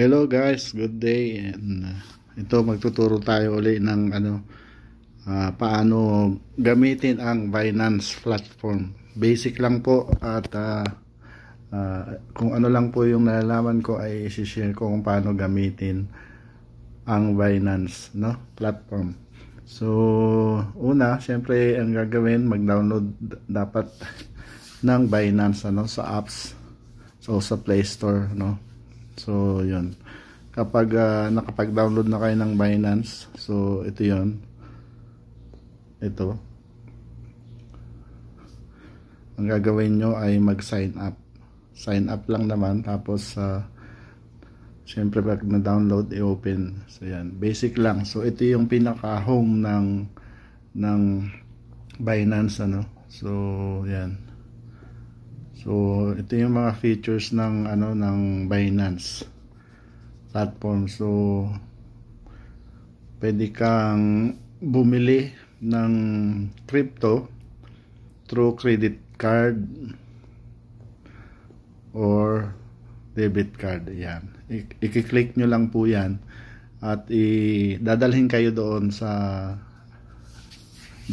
Hello guys, good day and uh, ito magtuturo tayo uli ng ano uh, paano gamitin ang Binance platform. Basic lang po at uh, uh, kung ano lang po yung nalalaman ko ay i-share ko kung paano gamitin ang Binance no platform. So una, siyempre ang gagawin mag-download dapat ng Binance ano sa apps so sa Play Store no So, yun. Kapag uh, nakapag-download na kayo ng Binance, so ito yon Ito. Ang gagawin nyo ay mag-sign up. Sign up lang naman. Tapos, uh, ah, syempre pag na-download, i-open. So, yan. Basic lang. So, ito yung pinaka-home ng ng Binance, ano. So, yan So, ito yung mga features ng ano ng Binance platform. So, pwede kang bumili ng crypto through credit card or debit card. Ayan. I-click nyo lang po yan at i-dadalhin kayo doon sa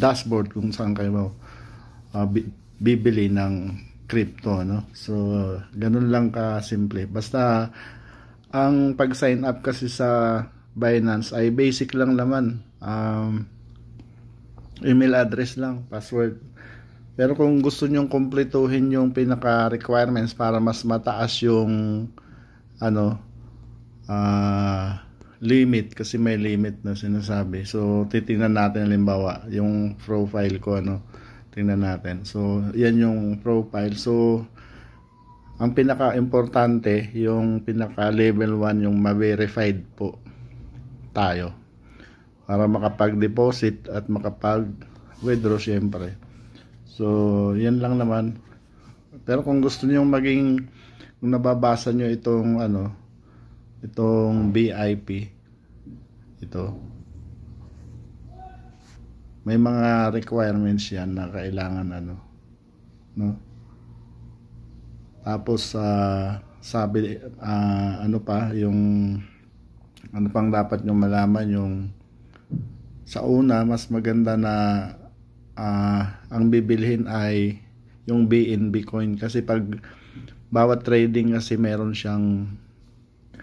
dashboard kung saan kayo uh, bibili ng crypto no so ganun lang ka simple basta ang pag sign up kasi sa Binance ay basic lang naman um, email address lang password pero kung gusto nyong kumpletuhin yung pinaka requirements para mas mataas yung ano uh, limit kasi may limit na sinasabi so titingnan natin halimbawa yung profile ko ano Tingnan natin. So, yan yung profile. So, ang pinaka-importante, yung pinaka-level 1, yung ma-verified po tayo. Para makapag-deposit at makapag-withdraw syempre. So, yan lang naman. Pero kung gusto niyo maging kung nababasa niyo itong ano, itong VIP, ito may mga requirements yan na kailangan ano. No? Tapos uh, sabi uh, ano pa yung ano pang dapat nyo malaman yung sa una mas maganda na uh, ang bibilhin ay yung BNB coin kasi pag bawat trading kasi meron siyang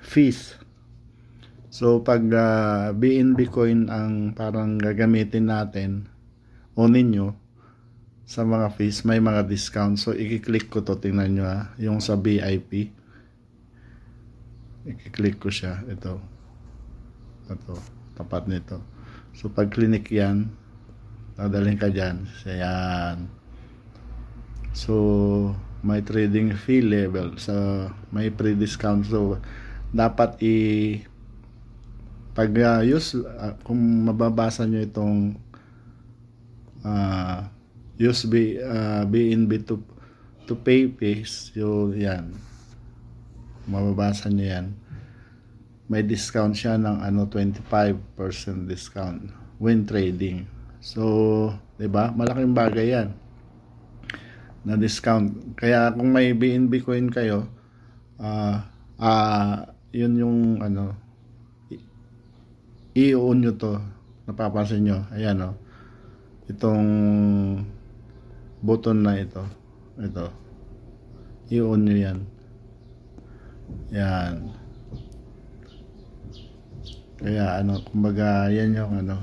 fees So pag uh, ah, BNB coin ang parang gagamitin natin o ninyo sa mga fees, may mga discount. So i-click ko to tingnan nyo ha, ah, yung sa VIP. I-click ko siya, ito. Ito, tapat nito. So pag clinic yan, dadalhin ka dyan. So yan. So may trading fee level. So may pre-discount. So dapat i pag uh, use, uh, kung mababasa nyo itong uh, USB B, uh, BNB to, to pay fees, so yan. Mababasa nyo yan. May discount siya ng ano, 25% discount when trading. So, 'di ba? Malaking bagay 'yan. Na discount. Kaya kung may BNB coin kayo, uh, uh, 'yun yung ano, i-on nyo to napapansin nyo ayan o oh. itong button na ito ito i-on nyo yan yan kaya ano kumbaga yan yung ano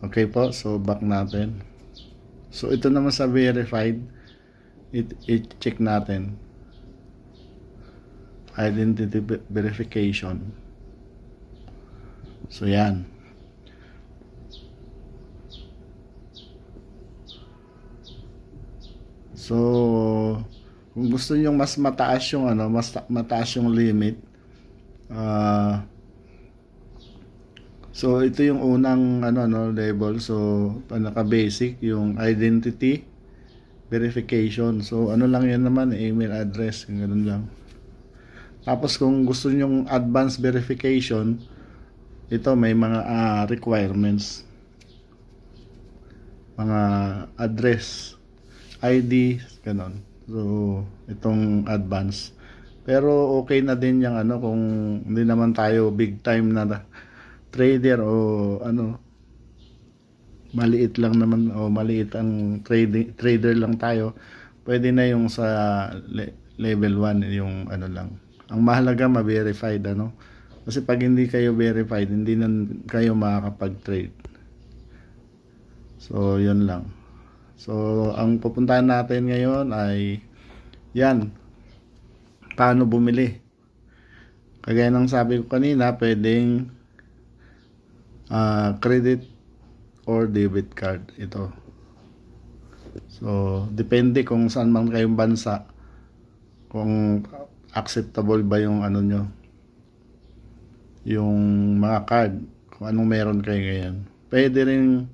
okay po so back natin so ito naman sa verified i-check natin identity verification So yan. So kung gusto niyo mas mataas yung ano, mas mataas yung limit. Uh, so ito yung unang ano no level. So naka basic yung identity verification. So ano lang yan naman, email address, ganun lang. Tapos kung gusto niyo yung advanced verification, ito may mga uh, requirements mga address ID ganon so itong advance pero okay na din yung ano kung hindi naman tayo big time na trader o ano maliit lang naman o maliit ang trading, trader lang tayo pwede na yung sa le, level 1 yung ano lang ang mahalaga ma-verified ano kasi pag hindi kayo verified, hindi na kayo makakapag-trade. So, yun lang. So, ang pupuntahan natin ngayon ay yan. Paano bumili? Kagaya ng sabi ko kanina, pwedeng uh, credit or debit card ito. So, depende kung saan man kayong bansa kung acceptable ba yung ano nyo yung mga card, kung anong meron kayo ngayon. Pwede rin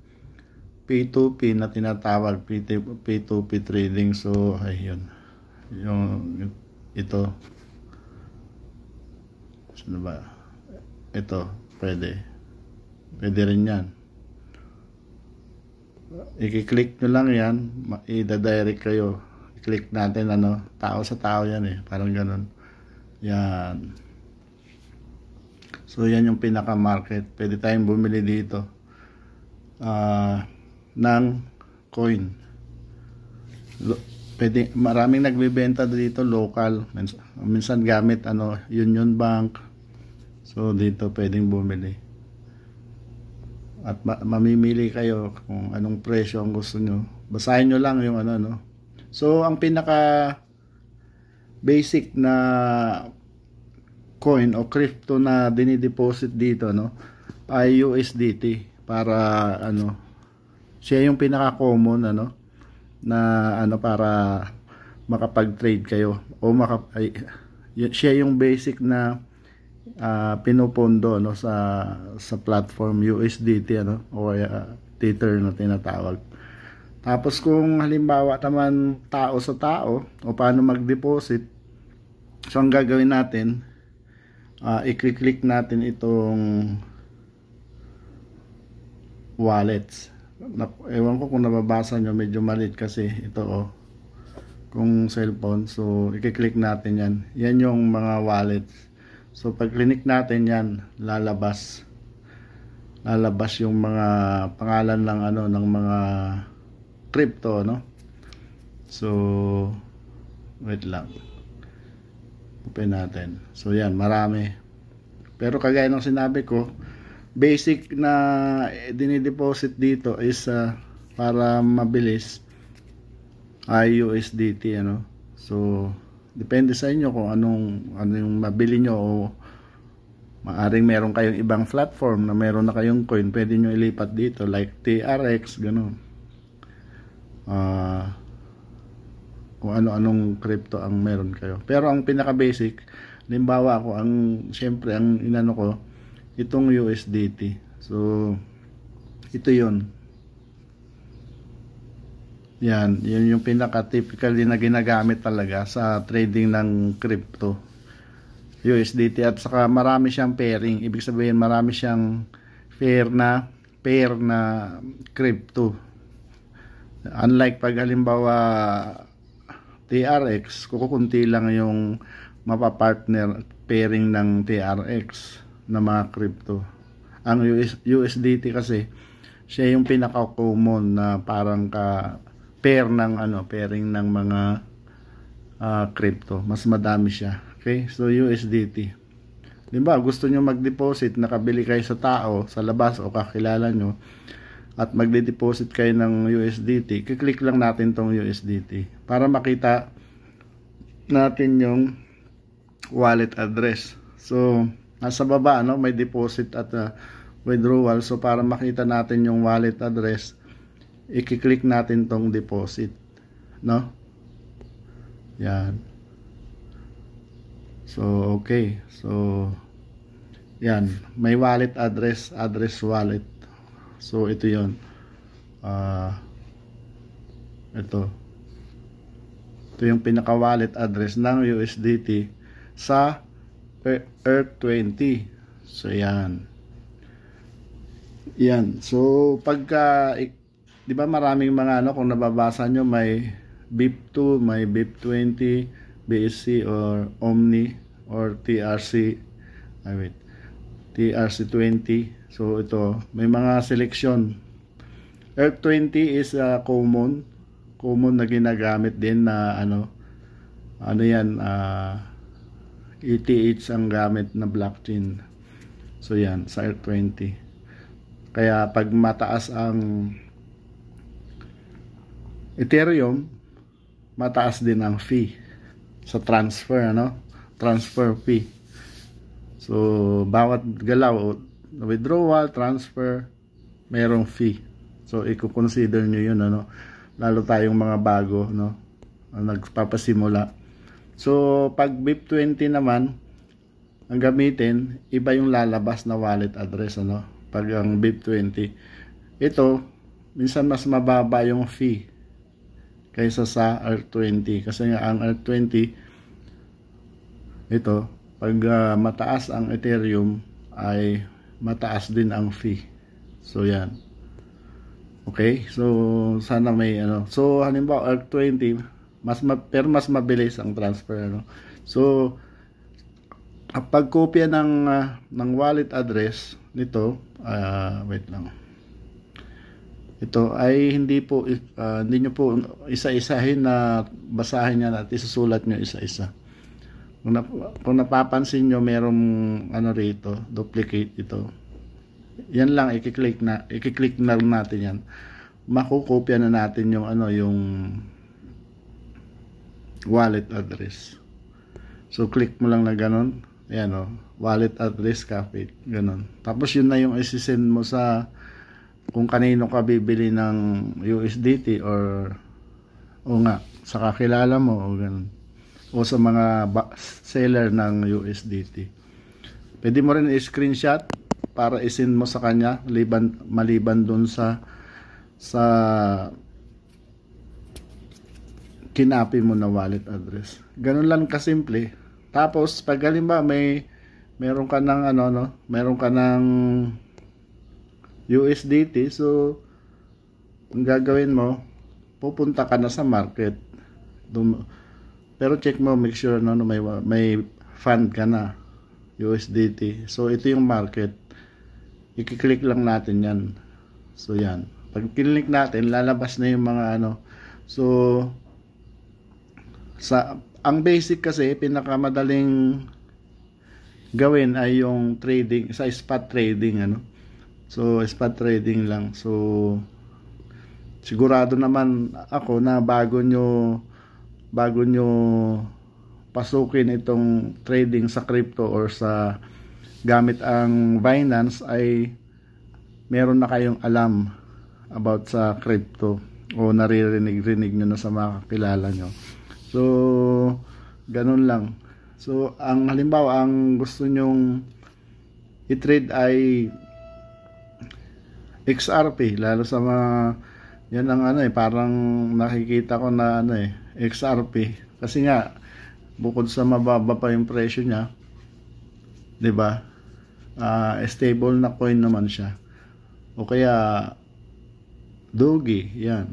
P2P na tinatawag, P2P trading. So, ayun. Yung ito. Sino ba? Ito, pwede. Pwede rin yan. I-click nyo lang yan, i-direct kayo. I-click natin, ano, tao sa tao yan eh. Parang ganun. Yan. So yan yung pinaka market. Pwede tayong bumili dito uh, ng coin. Pwede, maraming nagbebenta dito local. Minsan, minsan gamit ano, Union Bank. So dito pwedeng bumili. At ma mamimili kayo kung anong presyo ang gusto nyo. Basahin nyo lang yung ano no. So ang pinaka basic na coin o crypto na dinideposit dito no ay USDT para ano siya yung pinaka common ano na ano para makapag-trade kayo o maka ay, siya yung basic na uh, ah, pinopondo no sa sa platform USDT ano o uh, Tether na tinatawag. Tapos kung halimbawa taman tao sa tao o paano mag-deposit, so ang gagawin natin, uh, i-click natin itong wallets na, ewan ko kung nababasa nyo medyo malit kasi ito oh kung cellphone so i-click natin yan yan yung mga wallets so pag click natin yan lalabas lalabas yung mga pangalan lang ano ng mga crypto no so wait lang Open natin. So yan, marami. Pero kagaya ng sinabi ko, basic na dinideposit dito is uh, para mabilis IUSDT ano. So depende sa inyo kung anong ano yung mabili nyo o maaring meron kayong ibang platform na meron na kayong coin, pwede nyo ilipat dito like TRX ganun. Ah uh, kung ano-anong crypto ang meron kayo. Pero ang pinaka-basic, limbawa ako, ang, syempre, ang inano ko, itong USDT. So, ito yon Yan, yun yung pinaka-typically na ginagamit talaga sa trading ng crypto. USDT at saka marami siyang pairing. Ibig sabihin marami siyang fair na pair na crypto. Unlike pag halimbawa TRX, kukunti lang yung mapapartner pairing ng TRX na mga crypto. Ang US, USDT kasi, siya yung pinaka-common na parang ka pair ng ano, pairing ng mga uh, crypto. Mas madami siya. Okay? So USDT. 'Di ba? Gusto niyo mag-deposit, nakabili kayo sa tao sa labas o kakilala niyo at magde-deposit kayo ng USDT, kiklik lang natin tong USDT para makita natin yung wallet address. So, nasa baba, no, may deposit at uh, withdrawal. So, para makita natin yung wallet address, i-click natin tong deposit. No? Yan. So, okay. So, yan. May wallet address, address wallet. So ito 'yon. Ah uh, ito. Ito yung pinaka wallet address ng USDT sa e- Earth 20. So yan. Yan. So pagka 'di ba maraming mga ano kung nababasa nyo may BIP2, may BIP20, BSC or Omni or TRC. I wait. TRC20 So ito, may mga selection. Earth 20 is uh, common, common na ginagamit din na ano ano 'yan uh, ah, ETH ang gamit na blockchain. So 'yan, sa Earth 20. Kaya pag mataas ang Ethereum, mataas din ang fee sa transfer, ano? Transfer fee. So, bawat galaw, withdrawal, transfer, merong fee. So, i-consider nyo yun, ano. Lalo tayong mga bago, no. Nagpapasimula. So, pag BIP20 naman, ang gamitin, iba yung lalabas na wallet address, ano. Pag ang BIP20. Ito, minsan mas mababa yung fee kaysa sa R20. Kasi nga, ang R20, ito, pag uh, mataas ang Ethereum, ay mataas din ang fee. So yan. Okay? So sana may ano. So halimbawa ERC 20 mas ma, pero mas mabilis ang transfer ano. So kopya ng uh, ng wallet address nito, uh, wait lang. Ito ay hindi po uh, hindi niyo po isa-isahin na basahin niya at isusulat niyo isa-isa. Kung, nap kung napapansin nyo, merong ano rito, duplicate ito. Yan lang, i-click na, i-click na natin yan. Makukopya na natin yung ano, yung wallet address. So, click mo lang na ganun. Ayan o, oh. wallet address, kapit. Ganun. Tapos, yun na yung isi-send mo sa kung kanino ka bibili ng USDT or o nga, sa kakilala mo o ganun o sa mga seller ng USDT. Pwede mo rin i-screenshot para i-send mo sa kanya liban, maliban doon sa sa kinapi mo na wallet address. Ganun lang ka simple. Tapos pag halimbawa may meron ka ng ano no, meron ka ng USDT so ang gagawin mo pupunta ka na sa market dum pero check mo, make sure no, no may, may fund ka na. USDT. So, ito yung market. I-click lang natin yan. So, yan. Pag kinlik natin, lalabas na yung mga ano. So, sa, ang basic kasi, pinakamadaling gawin ay yung trading, sa spot trading, ano. So, spot trading lang. So, sigurado naman ako na bago nyo bago nyo pasukin itong trading sa crypto or sa gamit ang Binance ay meron na kayong alam about sa crypto o naririnig-rinig nyo na sa mga kakilala nyo. So, ganun lang. So, ang halimbawa, ang gusto nyong i-trade ay XRP, lalo sa mga yan ang ano eh, parang nakikita ko na ano eh, XRP kasi nga bukod sa mababa pa yung presyo niya 'di ba uh, stable na coin naman siya o kaya Doge yan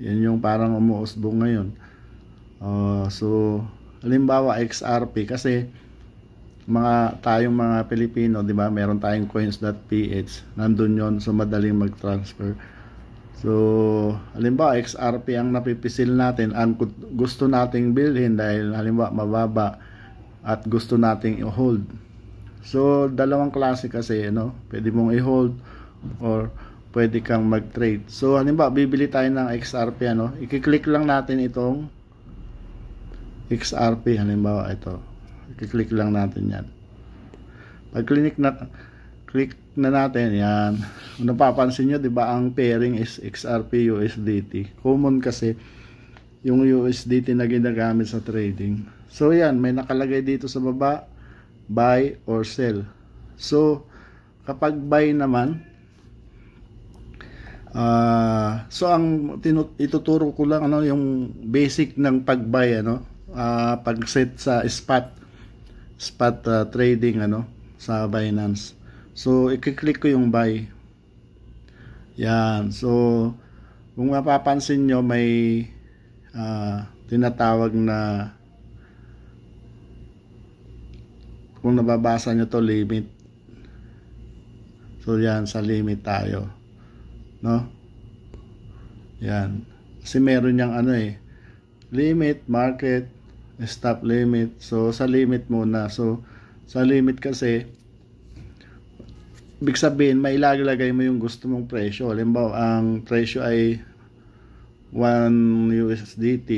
yan yung parang umuusbong ngayon uh, so halimbawa XRP kasi mga tayong mga Pilipino, 'di ba? Meron tayong coins.ph. nandoon 'yon so madaling mag-transfer. So, halimbawa XRP ang napipisil natin ang gusto nating bilhin dahil halimbawa mababa at gusto nating i-hold. So, dalawang klase kasi, ano, pwede mong i-hold or pwede kang mag-trade. So, halimbawa, bibili tayo ng XRP, ano, i-click lang natin itong XRP, halimbawa, ito. I-click lang natin yan. Pag-click na, click na natin yan. Kung napapansin nyo, di ba ang pairing is XRP USDT. Common kasi yung USDT na ginagamit sa trading. So yan, may nakalagay dito sa baba, buy or sell. So, kapag buy naman, uh, so ang ituturo ko lang ano, yung basic ng pag-buy, ano, uh, pag-set sa spot, spot uh, trading, ano, sa Binance. So, i-click ko yung buy. Yan. So, kung mapapansin nyo, may uh, tinatawag na kung nababasa nyo to limit. So, yan. Sa limit tayo. No? Yan. Kasi meron niyang ano eh. Limit, market, stop limit. So, sa limit muna. So, sa limit kasi, ibig sabihin, mailalagay mo yung gusto mong presyo. Halimbawa, ang presyo ay 1 USDT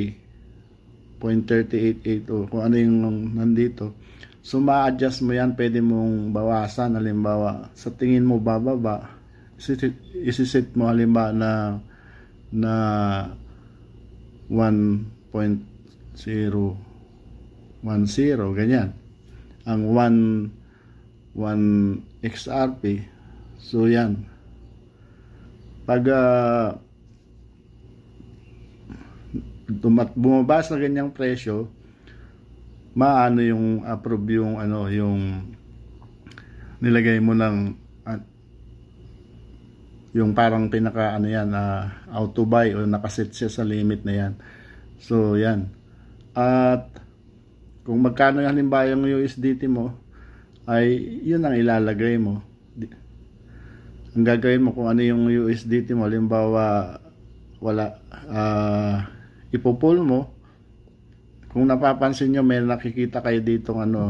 0.3880 kung ano yung nandito. So, ma-adjust mo yan. Pwede mong bawasan. Halimbawa, sa tingin mo bababa, isisit mo halimbawa na na 1.010 ganyan. Ang 1 1 XRP. So yan. Pag ah, uh, bumaba sa ganyang presyo, maano yung approve yung ano yung nilagay mo ng uh, yung parang pinaka ano yan uh, auto buy o nakaset siya sa limit na yan so yan at kung magkano halimbawa yung USDT mo ay yun ang ilalagay mo ang gagawin mo kung ano yung USDT mo halimbawa wala uh, ah, ipopol mo kung napapansin nyo may nakikita kayo dito ng ano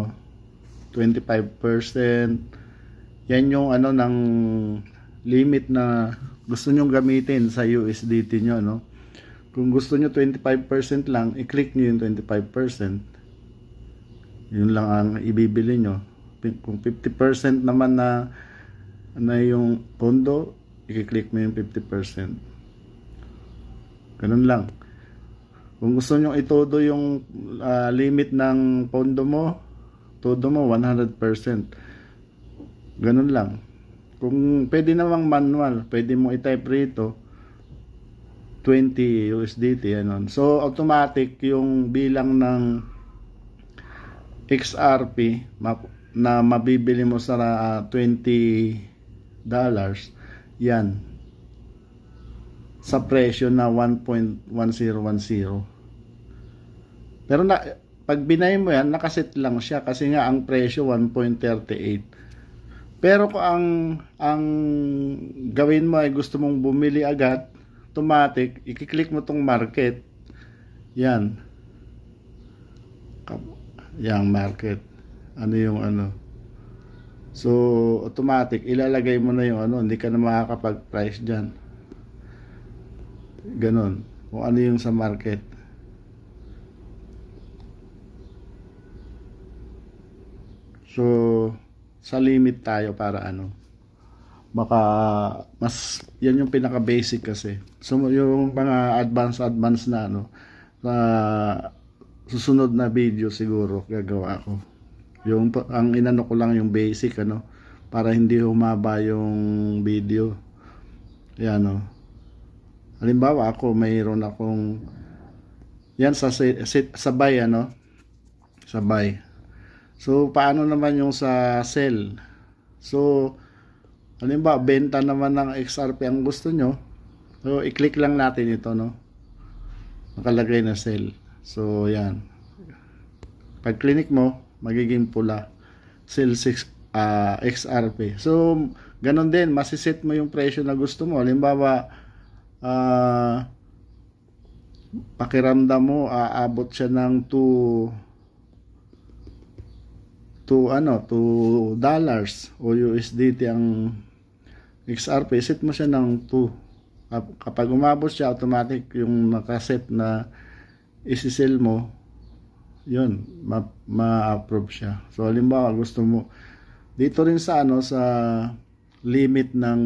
25% yan yung ano ng limit na gusto nyong gamitin sa USDT nyo no kung gusto nyo 25% lang i-click nyo yung 25% yun lang ang ibibili nyo kung 50% naman na na yung pondo, i-click mo yung 50%. Ganun lang. Kung gusto nyo itodo yung uh, limit ng pondo mo, todo mo 100%. Ganun lang. Kung pwede namang manual, pwede mo i-type rito 20 USDT anon. So automatic yung bilang ng XRP map na mabibili mo sa uh, ah, 20 dollars yan sa presyo na 1.1010 pero na, pag binay mo yan nakasit lang siya kasi nga ang presyo 1.38 pero kung ang ang gawin mo ay gusto mong bumili agad automatic i-click mo tong market yan yang market ano yung ano. So, automatic, ilalagay mo na yung ano, hindi ka na makakapag-price dyan. Ganon. Kung ano yung sa market. So, sa limit tayo para ano maka mas yan yung pinaka basic kasi so yung mga advance advance na ano na susunod na video siguro gagawa ako yung ang inano ko lang yung basic ano para hindi humaba yung video. Yan no. Oh. Halimbawa ako mayroon akong yan sa sabay ano. Sabay. So paano naman yung sa sell? So halimbawa benta naman ng XRP ang gusto nyo. So i-click lang natin ito no. Nakalagay na sell. So yan. Pag clinic mo, magiging pula sell 6 uh, ah, XRP so ganun din masiset mo yung presyo na gusto mo halimbawa uh, pakiramdam mo aabot siya ng 2 2 ano 2 dollars o USDT ang XRP set mo siya ng 2 kapag umabot siya automatic yung nakaset na isi-sell mo yun, ma-approve ma siya. So, halimbawa, gusto mo, dito rin sa, ano, sa limit ng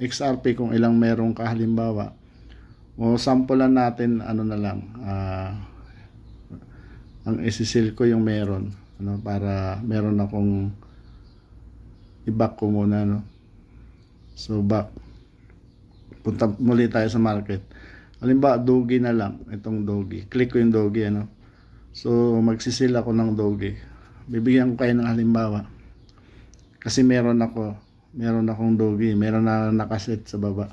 XRP kung ilang meron ka, halimbawa, o sampulan natin, ano na lang, uh, ang SSL ko yung meron, ano, para meron akong i-back ko muna, no. So, back. Punta muli tayo sa market. Halimbawa, dogi na lang, itong dogi. Click ko yung dogi, ano So, magsisil ako ng doggy. Bibigyan ko kayo ng halimbawa. Kasi meron ako, meron akong doggy, meron na nakaset sa baba.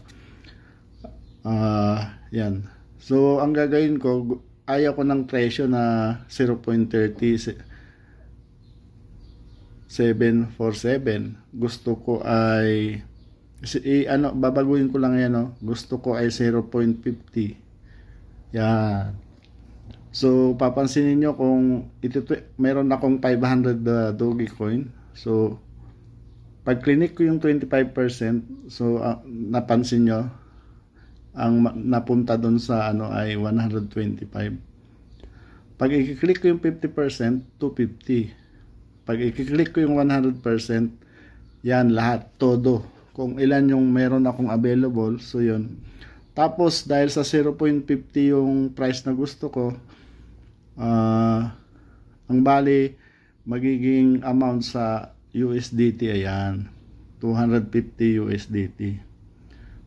Ah, uh, yan. So, ang gagawin ko, ayaw ko ng presyo na 0.30 747. Gusto ko ay i, eh, ano babaguhin ko lang yan no. Gusto ko ay 0.50. Yan. So, papansinin nyo kung ito, meron akong 500 uh, Dogecoin. So, pag clinic ko yung 25%, so uh, napansin nyo, ang napunta doon sa ano ay 125. Pag i-click ko yung 50%, 250. Pag i-click ko yung 100%, yan lahat, todo. Kung ilan yung meron akong available, so yun. Tapos dahil sa 0.50 yung price na gusto ko, uh, ang bali magiging amount sa USDT ayan 250 USDT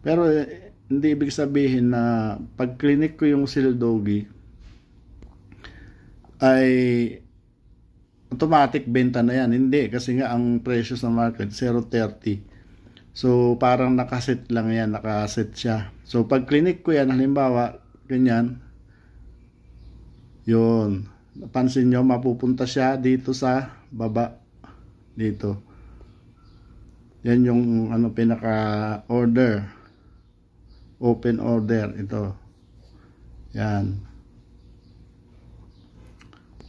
pero eh, hindi ibig sabihin na pag clinic ko yung sildogi ay automatic benta na yan hindi kasi nga ang presyo sa market 0.30 So, parang nakaset lang yan, nakaset siya. So, pag clinic ko yan, halimbawa, ganyan, yun. Napansin nyo, mapupunta siya dito sa baba. Dito. Yan yung ano, pinaka order. Open order. Ito. Yan.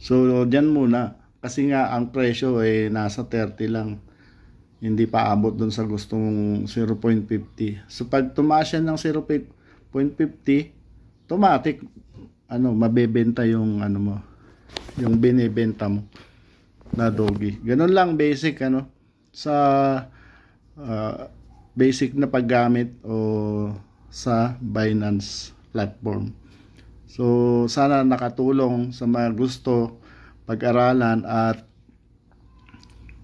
So, dyan muna. Kasi nga, ang presyo ay eh, nasa 30 lang. Hindi pa abot dun sa gustong 0.50. So, pag tumaas yan ng 0.50, automatic ano, mabebenta yung ano mo, yung binebenta mo na doggy. Ganun lang basic ano sa uh, basic na paggamit o sa Binance platform. So sana nakatulong sa mga gusto pag-aralan at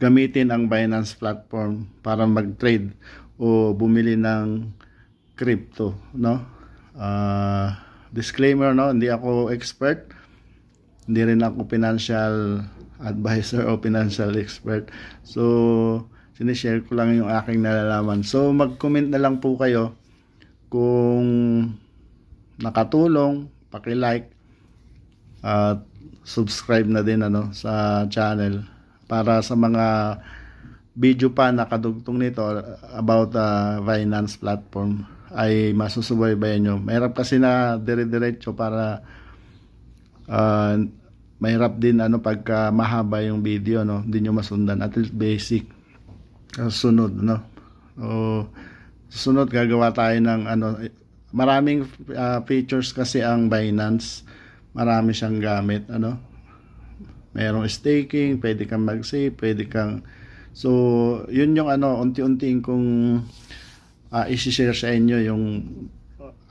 gamitin ang Binance platform para mag-trade o bumili ng crypto, no? Ah uh, disclaimer no, hindi ako expert. Hindi rin ako financial advisor o financial expert. So, sinishare ko lang yung aking nalalaman. So, mag-comment na lang po kayo kung nakatulong, paki-like at subscribe na din ano sa channel para sa mga video pa na kadugtong nito about uh, finance platform ay masusubaybayan nyo. Mahirap kasi na dire-diretso para uh, mahirap din ano pagka mahaba yung video no, hindi nyo masundan at least basic susunod ah, no. O susunod gagawa tayo ng ano maraming uh, features kasi ang Binance. Marami siyang gamit ano. Merong staking, pwede kang mag-save, pwede kang So, yun yung ano, unti-unti kong uh, isi-share sa inyo yung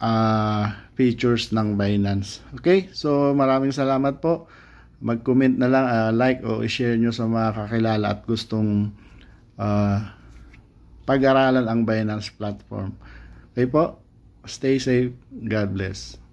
uh, features ng Binance. Okay? So maraming salamat po. Mag-comment na lang, uh, like o i-share nyo sa mga kakilala at gustong uh, pag-aralan ang Binance platform. Okay po? Stay safe. God bless.